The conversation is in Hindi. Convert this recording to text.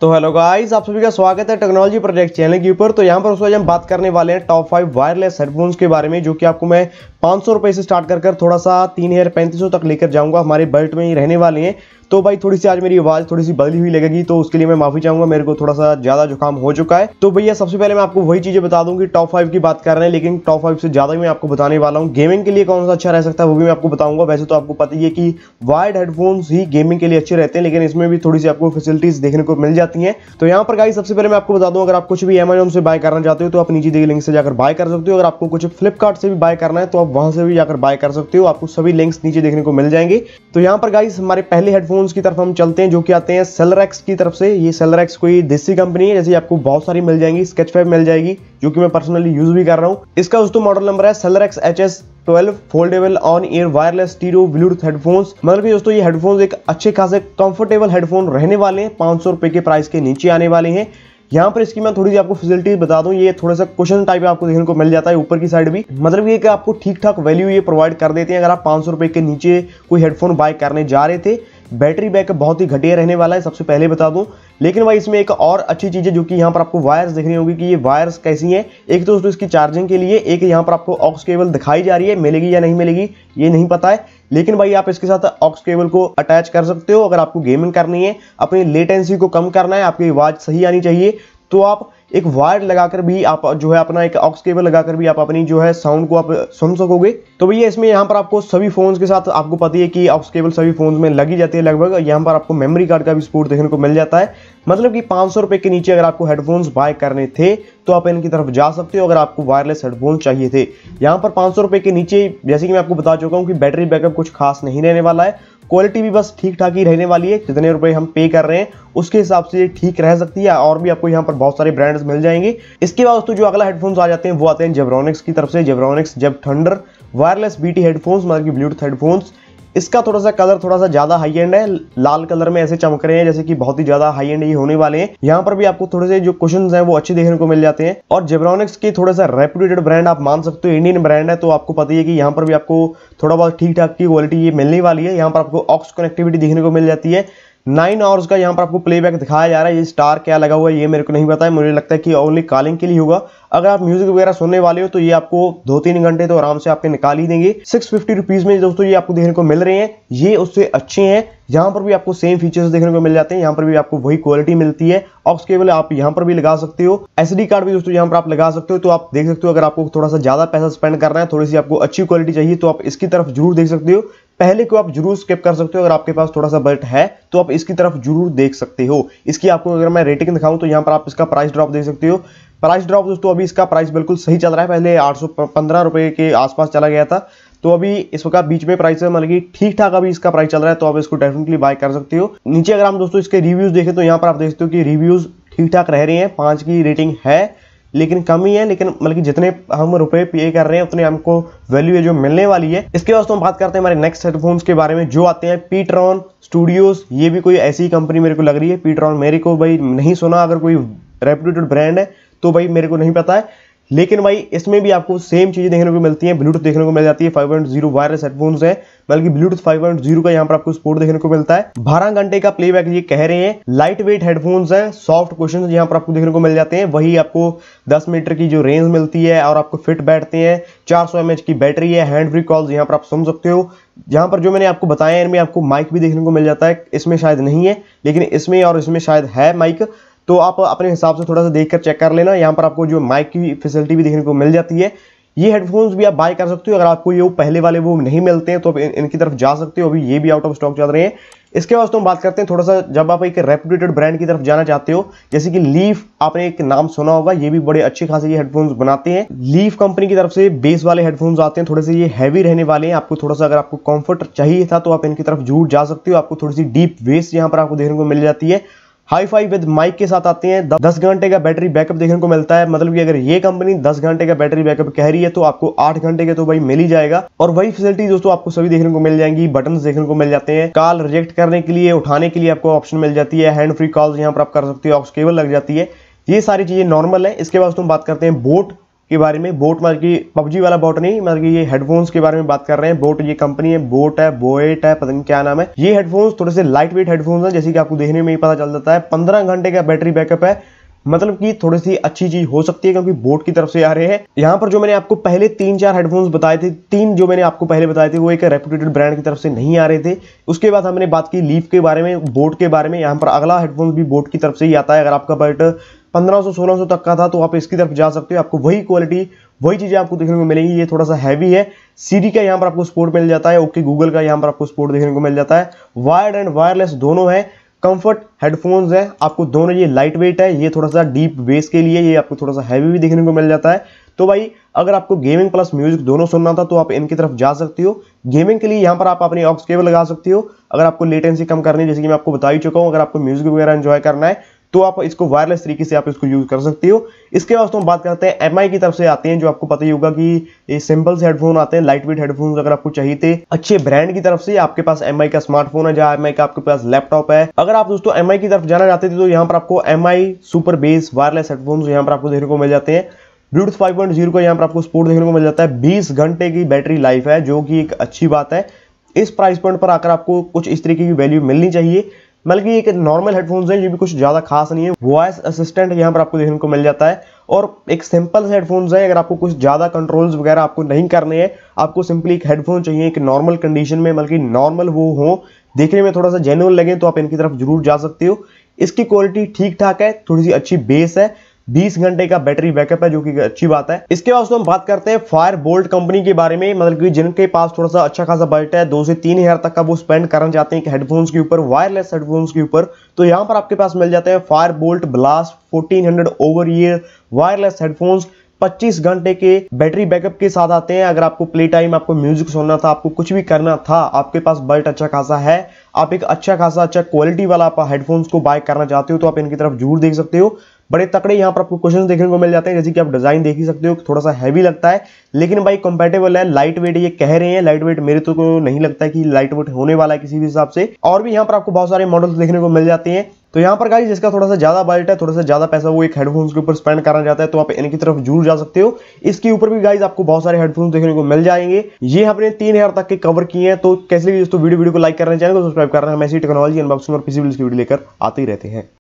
तो हेलो गाइस आप सभी का स्वागत है टेक्नोलॉजी प्रोजेक्ट चैनल के ऊपर तो यहाँ पर उसको हम बात करने वाले हैं टॉप फाइव वायरलेस हेडफोन्स के बारे में जो कि आपको मैं पाँच सौ रुपये से स्टार्ट कर कर थोड़ा सा तीन हज़ार पैंतीस सौ तक लेकर जाऊंगा हमारे बल्ट में ही रहने वाले हैं तो भाई थोड़ी सी आज मेरी आवाज़ थोड़ी सी बदली हुई लगेगी तो उसके लिए मैं माफ़ी चाहूंगा मेरे को थोड़ा सा ज़्यादा जुकाम हो चुका है तो भैया सबसे पहले मैं आपको वही चीज़ें बता दूँ टॉप फाइव की बात कर रहे हैं लेकिन टॉप फाइव से ज़्यादा मैं आपको बताने वाला हूँ गेमिंग के लिए कौन सा अच्छा रह सकता है वो भी मैं आपको बताऊंगा वैसे तो आपको पता ही है कि वायर्ड हेडफोन्स ही गेमिंग के लिए अच्छे रहते हैं लेकिन इसमें भी थोड़ी सी आपको फैसिलिटीज़ देखने को मिल जाती है तो यहाँ पर गाई सबसे पहले मैं आपको बता दूँ अगर आप कुछ भी अमेजोन से बाय करना चाहते हो तो आप नीचे दिए लिंक से जाकर बाय कर सकते हो अगर आपको कुछ फ्लिपकार्ट से भी बाय करना है तो आप वहां से भी जाकर बाय कर सकते हो आपको सभी लिंक्स नीचे देखने को मिल जाएंगे तो यहाँ पर गाइस हमारे पहले हेडफोन फ़ोन्स की तरफ हम चलते हैं जो कि आते हैं सेलरेक्स की तरफ से ये सेलरेक्स कोई देसी कंपनी है जैसे आपको बहुत सारी मिल जाएंगी स्केच फाइव मिल जाएगी जो कि मैं पर्सनली यूज़ भी कर रहा हूँ इसका दोस्तों मॉडल नंबर है सेलरेक्स H 12 foldable on ear wireless टीरो ब्लूटूथ हेडफोन्स मतलब कि दोस्तों ये हेडफोन्स एक अच्छे खासे कंफर्टेबल हेडफोन रहने वाले हैं पाँच सौ के प्राइस के नीचे आने वाले हैं यहाँ पर इसकी मैं थोड़ी सी आपको फैसिलिटीज बता दूं ये थोड़ा सा क्वेश्चन टाइप आपको देखने को मिल जाता है ऊपर की साइड भी मतलब ये कि आपको ठीक ठाक वैल्यू ये प्रोवाइड कर देते हैं अगर आप पाँच सौ रुपये के नीचे कोई हेडफोन बाय करने जा रहे थे बैटरी बैकअप बहुत ही घटिया रहने वाला है सबसे पहले बता दूं लेकिन भाई इसमें एक और अच्छी चीज़ है जो कि यहाँ पर आपको वायर्स दिख रही होगी कि ये वायर्स कैसी हैं एक तो दोस्तों इसकी चार्जिंग के लिए एक यहाँ पर आपको ऑक्स केबल दिखाई जा रही है मिलेगी या नहीं मिलेगी ये नहीं पता है लेकिन भाई आप इसके साथ ऑक्स केबल को अटैच कर सकते हो अगर आपको गेमिंग करनी है अपनी लेटेंसी को कम करना है आपकी आवाज़ सही आनी चाहिए तो आप एक वायर लगाकर भी आप जो है अपना एक ऑक्स केबल लगाकर भी आप अपनी जो है साउंड को आप सुन सकोगे तो भैया इसमें यहाँ पर आपको सभी फोन्स के साथ आपको पता है कि ऑक्स केबल सभी फोन्स में लगी जाती है लगभग यहाँ पर आपको मेमोरी कार्ड का भी स्पोर्ट देखने को मिल जाता है मतलब कि पाँच सौ के नीचे अगर आपको हेडफोन्स बाय करने थे तो आप इनकी तरफ जा सकते हो अगर आपको वायरलेस हेडफोन चाहिए थे यहाँ पर पाँच सौ के नीचे जैसे कि मैं आपको बता चुका हूँ कि बैटरी बैकअप कुछ खास नहीं रहने वाला है क्वालिटी भी बस ठीक ठाक ही रहने वाली है जितने रुपए हम पे कर रहे हैं उसके हिसाब से ये ठीक रह सकती है और भी आपको यहाँ पर बहुत सारे ब्रांड्स मिल जाएंगे इसके बाद दोस्तों जो अगला हेडफोन्स आ जाते हैं वो आते हैं जेब्रॉनिक्स की तरफ से जेब्रॉनिक्स जेब थंडर वायरलेस बीटी हेडफोन्स मतलब कि ब्लूटूथ हेडफोन्स इसका थोड़ा सा कलर थोड़ा सा ज्यादा हाई एंड है लाल कलर में ऐसे चमक रहे हैं जैसे कि बहुत ही ज्यादा हाई एंड ही होने वाले हैं यहाँ पर भी आपको थोड़े से जो क्वेश्चन है वो अच्छे देखने को मिल जाते हैं और जेब्रॉनिक्स के थोड़ा सा रेप्यूटेड ब्रांड आप मान सकते हो इंडियन ब्रांड है तो आपको पता ही है कि यहाँ पर भी आपको थोड़ा बहुत ठीक ठाक की क्वालिटी ये मिलने वाली है यहाँ पर आपको ऑक्स कनेक्टिविटी देखने को मिल जाती है नाइन आवर्स का यहाँ पर आपको प्लेबैक दिखाया जा रहा है ये स्टार क्या लगा हुआ है ये मेरे को नहीं पता है मुझे लगता है कि ओनली कॉलिंग के लिए होगा अगर आप म्यूजिक वगैरह सुनने वाले हो तो ये आपको दो तीन घंटे तो आराम से आपके निकाल ही देंगे सिक्स फिफ्टी रुपीज में दोस्तों ये आपको देखने को मिल रहे हैं ये उससे अच्छे हैं यहाँ पर भी आपको सेम फीचर्स देखने को मिल जाते हैं यहाँ पर भी आपको वही क्वालिटी मिलती है ऑक्स केबल आप यहाँ पर भी लगा सकते हो एस कार्ड भी दोस्तों यहाँ पर आप लगा सकते हो तो आप देख सकते हो अगर आपको थोड़ा सा ज्यादा पैसा स्पेंड करना है थोड़ी सी आपको अच्छी क्वालिटी चाहिए तो आप इसकी तरफ जरूर देख सकते हो पहले को आप जरूर स्किप कर सकते हो अगर आपके पास थोड़ा सा बजट है तो आप इसकी तरफ जरूर देख सकते हो इसकी आपको अगर मैं रेटिंग दिखाऊं तो यहाँ पर आप इसका प्राइस ड्रॉप देख सकते हो प्राइस ड्रॉप दोस्तों अभी इसका प्राइस बिल्कुल सही चल रहा है पहले आठ रुपए के आसपास चला गया था तो अभी इस वक्त बीच में प्राइस है मतलब कि ठीक ठाक अभी इसका प्राइस चल रहा है तो आप इसको डेफिनेटली बाय कर सकते हो नीचे अगर हम दोस्तों इसके रिव्यूज देखें तो यहाँ पर आप देख सकते हो कि रिव्यूज ठीक ठाक रह रहे हैं पांच की रेटिंग है लेकिन कम ही है लेकिन मतलब कि जितने हम रुपए पे कर रहे हैं उतने हमको वैल्यू है जो मिलने वाली है इसके बाद हम बात करते हैं हमारे नेक्स्ट हेडफोन्स के बारे में जो आते हैं पीट्रॉन स्टूडियोज ये भी कोई ऐसी कंपनी मेरे को लग रही है पीट्रॉन मेरे को भाई नहीं सुना अगर कोई रेप्यूटेड ब्रांड है तो भाई मेरे को नहीं पता है लेकिन भाई इसमें भी आपको सेम चीज़ें देखने को मिलती हैं ब्लूटूथ देखने को मिल जाती है 5.0 वायरलेस हेडफोन्स है बल्कि ब्लूटूथ 5.0 का यहाँ पर आपको स्पोर्ट देखने को मिलता है बारह घंटे का प्लेबैक ये कह रहे हैं लाइट वेट हेडफोन्स है सॉफ्ट क्वेश्चन यहाँ पर आपको देखने को मिल जाते हैं वही आपको दस मीटर की जो रेंज मिलती है और आपको फिट बैठते हैं चार सौ की बैटरी है हैंड फ्री कॉल्स यहाँ पर आप सुन सकते हो यहाँ पर जो मैंने आपको बताया इनमें आपको माइक भी देखने को मिल जाता है इसमें शायद नहीं है लेकिन इसमें और इसमें शायद है माइक तो आप अपने हिसाब से थोड़ा सा देख कर चेक कर लेना यहाँ पर आपको जो माइक की फैसिलिटी भी देखने को मिल जाती है ये हेडफोन्स भी आप बाय कर सकते हो अगर आपको ये वो पहले वाले वो नहीं मिलते हैं तो आप इन, इनकी तरफ जा सकते हो अभी ये भी आउट ऑफ स्टॉक चल रहे हैं इसके बाद तो हम बात करते हैं थोड़ा सा जब आप एक रेपुटेटेड ब्रांड की तरफ जाना चाहते हो जैसे कि लीफ आपने एक नाम सुना होगा ये भी बड़े अच्छे खासे ये हेडफोन्स बनाते हैं लीफ कंपनी की तरफ से बेस वाले हेडफोन्स आते हैं थोड़े से ये हैवी रहने वाले हैं आपको थोड़ा सा अगर आपको कंफर्ट चाहिए था तो आप इनकी तरफ जरूर जा सकते हो आपको थोड़ी सी डीप वेस्ट यहाँ पर आपको देखने को मिल जाती है हाई फाई विद माइक के साथ आते हैं दस घंटे का बैटरी बैकअप देखने को मिलता है मतलब कि अगर ये कंपनी दस घंटे का बैटरी बैकअप कह रही है तो आपको आठ घंटे का तो भाई मिल ही जाएगा और वही फैसिलिटी दोस्तों आपको सभी देखने को मिल जाएंगी बटन देखने को मिल जाते हैं कॉल रिजेक्ट करने के लिए उठाने के लिए आपको ऑप्शन मिल जाती है हैंड फ्री कॉल्स यहाँ पर आप कर सकते हो ऑक्स केबल लग जाती है ये सारी चीज़ें नॉर्मल है इसके बाद हम बात करते हैं बोट के बारे में बोट मतलब की पबजी वाला बोट नहीं मतलब ये हेडफोन्स के बारे में बात कर रहे हैं बोट ये कंपनी है बोट है बोएट है पता नहीं क्या नाम है ये हेडफोन्स थोड़े से लाइट वेट हेडफोन्स हैं जैसे कि आपको देखने में ही पता चल जाता है पंद्रह घंटे का बैटरी बैकअप है मतलब कि थोड़ी सी अच्छी चीज हो सकती है क्योंकि बोट की तरफ से आ रहे हैं यहाँ पर जो मैंने आपको पहले तीन चार हेडफोन्स बताए थे तीन जो मैंने आपको पहले बताए थे वो एक रेपुटेटेड ब्रांड की तरफ से नहीं आ रहे थे उसके बाद हमने बात की लीफ के बारे में बोट के बारे में यहाँ पर अगला हेडफोन्स भी बोट की तरफ से ही आता है अगर आपका बट पंद्रह सौ तक का था तो आप इसकी तरफ जा सकते हो आपको वही क्वालिटी वही चीज़ें आपको देखने को मिलेंगी ये थोड़ा सा हैवी है सीडी का यहाँ पर आपको स्पोर्ट मिल जाता है ओके गूगल का यहाँ पर आपको स्पोर्ट देखने को मिल जाता है वायर्ड एंड वायरलेस दोनों है कंफर्ट हेडफोन्स हैं आपको दोनों ये लाइट वेट है ये थोड़ा सा डीप बेस के लिए ये आपको थोड़ा सा हैवी भी देखने को मिल जाता है तो भाई अगर आपको गेमिंग प्लस म्यूजिक दोनों सुनना था तो आप इनकी तरफ जा सकते हो गेमिंग के लिए यहाँ पर आप अपने ऑक्स केबल लगा सकती हो अगर आपको लेटेंसी कम करनी है जैसे कि मैं आपको बता ही चुका हूँ अगर आपको म्यूजिक वगैरह एंजॉय करना है तो आप इसको वायरलेस तरीके से आप इसको यूज कर सकते हो इसके बाद दोस्तों बात करते हैं एम की तरफ से आते हैं जो आपको पता ही होगा कि सिंपल्स हेडफोन आते हैं लाइट वेट हेडफोन अगर आपको चाहिए थे अच्छे ब्रांड की तरफ से आपके पास एम का स्मार्टफोन है जहाँ एम का आपके पास लैपटॉप है अगर आप दोस्तों एम की तरफ जाना चाहते थे तो यहाँ पर आपको M super bass wireless headphone यहाँ पर आपको देखने को मिल जाते हैं ब्लूटूथ फाइव जीरो का यहाँ पर आपको स्पोर्ट देखने को मिल जाता है बीस घंटे की बैटरी लाइफ है जो कि एक अच्छी बात है इस प्राइस पॉइंट पर आकर आपको कुछ इस तरीके की वैल्यू मिलनी चाहिए बल्कि मतलब एक नॉर्मल हेडफोन्स हैं ये भी कुछ ज़्यादा खास नहीं है वॉइस असिस्टेंट यहाँ पर आपको देखने को मिल जाता है और एक सिंपल से हेडफोन्स है अगर आपको कुछ ज़्यादा कंट्रोल्स वगैरह आपको नहीं करने हैं आपको सिंपली एक हेडफोन चाहिए एक नॉर्मल कंडीशन में बल्कि मतलब नॉर्मल वो हो देखने में थोड़ा सा जेन्यून लगे तो आप इनकी तरफ जरूर जा सकते हो इसकी क्वालिटी ठीक ठाक है थोड़ी सी अच्छी बेस है बीस घंटे का बैटरी बैकअप है जो कि अच्छी बात है इसके बाद हम बात करते हैं फायर बोल्ट कंपनी के बारे में मतलब कि जिनके पास थोड़ा सा अच्छा खासा बजट है दो से तीन हजार तक का वो स्पेंड करना चाहते हैं हेडफोन्स के ऊपर वायरलेस हेडफोन्स के ऊपर तो यहाँ पर आपके पास मिल जाते हैं Fire Boltt Blast fourteen over ear wireless headphones 25 घंटे के बैटरी बैकअप के साथ आते हैं अगर आपको प्ले टाइम आपको म्यूजिक सुनना था आपको कुछ भी करना था आपके पास बल्ट अच्छा खासा है आप एक अच्छा खासा अच्छा क्वालिटी वाला आप हेडफोन्स को बाय करना चाहते हो तो आप इनकी तरफ जरूर देख सकते हो बड़े तकड़े यहाँ पर आपको क्वेश्चन देखने को मिल जाते हैं जैसे कि आप डिज़ाइन देख ही सकते हो थोड़ा सा हैवी लगता है लेकिन भाई कंपेटेबल है लाइट वेट ये कह रहे हैं लाइट वेट मेरे तो को नहीं लगता है कि लाइट वेट होने वाला है किसी भी हिसाब से और भी यहाँ पर आपको बहुत सारे मॉडल्स देखने को मिल जाते हैं तो यहाँ पर गाड़ी जिसका थोड़ा सा ज़्यादा बजट है थोड़ा सा ज़्यादा पैसा वो एक हेडफोन्स के ऊपर स्पेंड करना चाहता है तो आप इनकी तरफ जरूर जा सकते हो इसके ऊपर भी गाइज आपको बहुत सारे हेडफोन्स देखने को मिल जाएंगे ये हमने तीन हजार तक के कवर किए हैं तो कैसे भी दोस्तों वीडियो वीडियो को लाइक करना चैनल तो सब्सक्राइब करना हम ऐसी टेक्नोलॉजी अनबॉक्सिंग और पीसीबिल्स की वीडियो लेकर आते ही रहते हैं